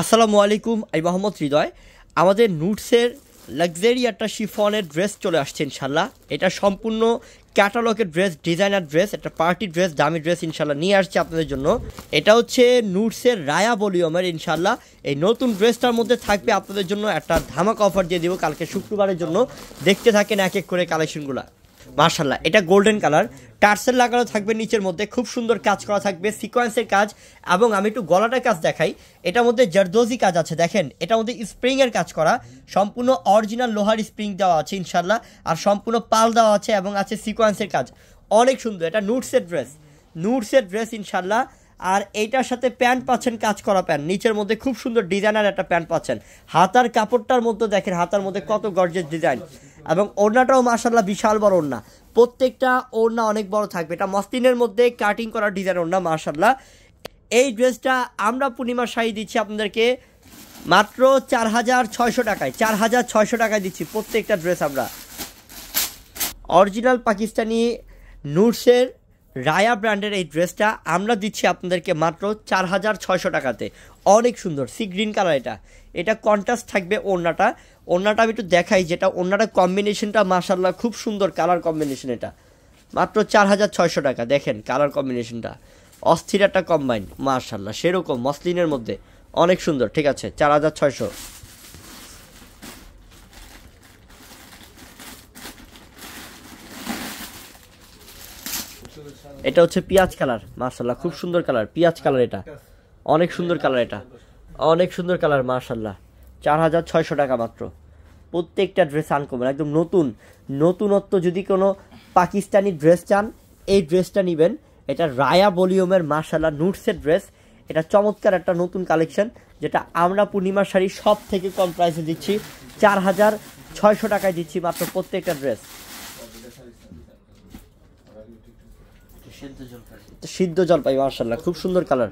আসসালামু আলাইকুম আই মোহাম্মদ হৃদয় আমাদের নুটসের লাক্সারি একটা শিফনের ড্রেস চলে আসছে ইনশাল্লাহ এটা সম্পূর্ণ ক্যাটালগের ড্রেস ডিজাইনার ড্রেস একটা পার্টি ড্রেস দামি ড্রেস ইনশাল্লাহ নিয়ে আসছে আপনাদের জন্য এটা হচ্ছে নুটসের রায়া বলিউমের ইনশাল্লাহ এই নতুন ড্রেসটার মধ্যে থাকবে আপনাদের জন্য একটা ধামাক অফার দিয়ে দিব কালকে শুক্রবারের জন্য দেখতে থাকেন এক এক করে কালেকশনগুলো মার্শাল্লাহ এটা গোল্ডেন কালার টার্সেল লাগানো থাকবে নিচের মধ্যে খুব সুন্দর কাজ করা থাকবে সিকোয়েন্সের কাজ এবং আমি একটু গলাটার কাজ দেখাই এটার মধ্যে জারদোজি কাজ আছে দেখেন এটার মধ্যে স্প্রিংয়ের কাজ করা সম্পূর্ণ অরিজিনাল লোহার স্প্রিং দেওয়া আছে ইনশাল্লাহ আর সম্পূর্ণ পাল দেওয়া আছে এবং আছে সিকোয়েন্সের কাজ অনেক সুন্দর এটা নুটসের ড্রেস নুটসের ড্রেস ইনশাল্লাহ আর এইটার সাথে প্যান্ট পাচ্ছেন কাজ করা প্যান্ট নিচের মধ্যে খুব সুন্দর ডিজাইনার একটা প্যান্ট পাচ্ছেন হাতার কাপড়টার মধ্যে দেখেন হাতার মধ্যে কত গর্জেস ডিজাইন এবং ওড়নাটাও মার্শাল্লাহ বিশাল বড় ওড়না প্রত্যেকটা ওড়না অনেক বড় থাকবে এটা মস্তিনের মধ্যে কাটিং করা ডিজাইন ওড়না মার্শাল্লাহ এই ড্রেসটা আমরা পূর্ণিমার শাড়ি দিচ্ছি আপনাদেরকে মাত্র চার হাজার ছয়শো টাকায় চার হাজার ছয়শো টাকায় দিচ্ছি প্রত্যেকটা ড্রেস আমরা অরিজিনাল পাকিস্তানি নুটসের রায়া ব্র্যান্ডের এই ড্রেসটা আমরা দিচ্ছি আপনাদেরকে মাত্র চার হাজার ছয়শো টাকাতে অনেক সুন্দর সি গ্রিন কালার এটা এটা কন্ট্রাস্ট থাকবে ওড়নাটা ওড়নাটা আমি একটু দেখাই যেটা ওড়নাটা কম্বিনেশনটা মাসাল্লাহ খুব সুন্দর কালার কম্বিনেশন এটা মাত্র চার হাজার ছয়শো টাকা দেখেন কালার কম্বিনেশনটা অস্থির একটা কম্বাইন মার্শাল্লাহ সেরকম মসলিনের মধ্যে অনেক সুন্দর ঠিক আছে চার হাজার ছয়শো এটা হচ্ছে পিঁয়াজ কালার মার্শাল্লাহ খুব সুন্দর কালার পিঁয়াজ কালার এটা অনেক সুন্দর কালার এটা অনেক সুন্দর কালার মার্শাল্লাহ চার হাজার ছয়শো টাকা মাত্র প্রত্যেকটা ড্রেস আনকমন একদম নতুন নতুনত্ব যদি কোনো পাকিস্তানি ড্রেস চান এই ড্রেসটা নেবেন এটা রায়া ভলিউমের মার্শাল্লাহ নুটসের ড্রেস এটা চমৎকার একটা নতুন কালেকশন যেটা আমরা পূর্ণিমার শাড়ি সব থেকে কম প্রাইসে দিচ্ছি চার হাজার ছয়শো টাকায় দিচ্ছি মাত্র প্রত্যেকটা ড্রেস সিদ্ধ জলপাই মার্শাল্লাহ খুব সুন্দর কালার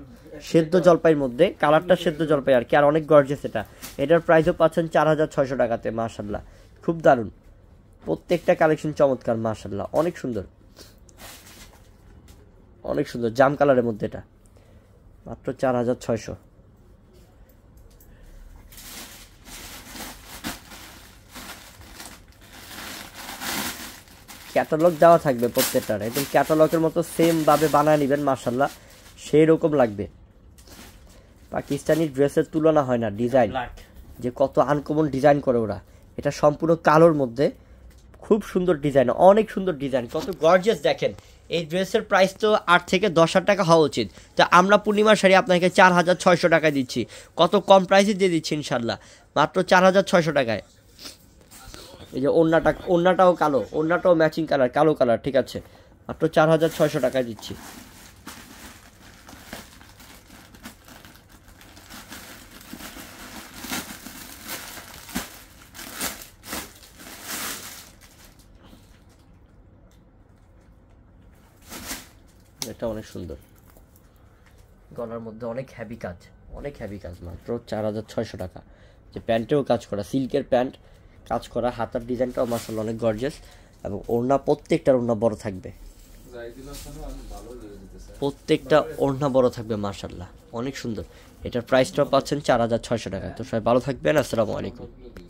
সেদ্ধ জলপাইয়ের মধ্যে কালারটা সেদ্ধ জলপাই আর কি আর অনেক গর্জেস এটা এটার প্রাইসও পাচ্ছেন চার হাজার ছয়শো টাকাতে মার্শাল্লাহ খুব দারুণ প্রত্যেকটা কালেকশন চমৎকার মার্শাল্লাহ অনেক সুন্দর অনেক সুন্দর জাম কালারের মধ্যে এটা মাত্র চার হাজার ছয়শো ক্যাটালগ দেওয়া থাকবে প্রত্যেকটার একদম ক্যাটালগের মতো সেমভাবে বানায় নেবেন মার্শাল্লাহ সেই রকম লাগবে পাকিস্তানি ড্রেসের তুলনা হয় না ডিজাইন যে কত আনকমন ডিজাইন করে ওরা এটা সম্পূর্ণ কালোর মধ্যে খুব সুন্দর ডিজাইন অনেক সুন্দর ডিজাইন কত গর্জিয়াস দেখেন এই ড্রেসের প্রাইস তো আট থেকে দশ হাজার টাকা হওয়া উচিত তো আমরা পূর্ণিমার শাড়ি আপনাকে চার হাজার ছয়শো টাকায় দিচ্ছি কত কম প্রাইসে দিয়ে দিচ্ছি ইনশাল্লাহ মাত্র চার হাজার ছয়শো টাকায় এই যে ওন্নাটা ওন্নাটাও কালো ওন্নাটাও ম্যাচিং কালার কালো কালার ঠিক আছে মাত্র চার হাজার ছয়শো টাকায় দিচ্ছি এটা অনেক সুন্দর গলার মধ্যে অনেক হ্যাভি কাজ অনেক হ্যাভি কাজ মাত্র চার হাজার ছয়শো টাকা যে প্যান্টেও কাজ করা সিল্কের প্যান্ট কাজ করা হাতার ডিজাইনটাও মাসাল্লাহ অনেক গর্জেস এবং ওড়না প্রত্যেকটার ওড়না বড় থাকবে প্রত্যেকটা ওড়না বড় থাকবে মার্শাল্লাহ অনেক সুন্দর এটার প্রাইসটাও পাচ্ছেন চার হাজার ছয়শো টাকা তো সবাই ভালো থাকবেন আসসালামু আলাইকুম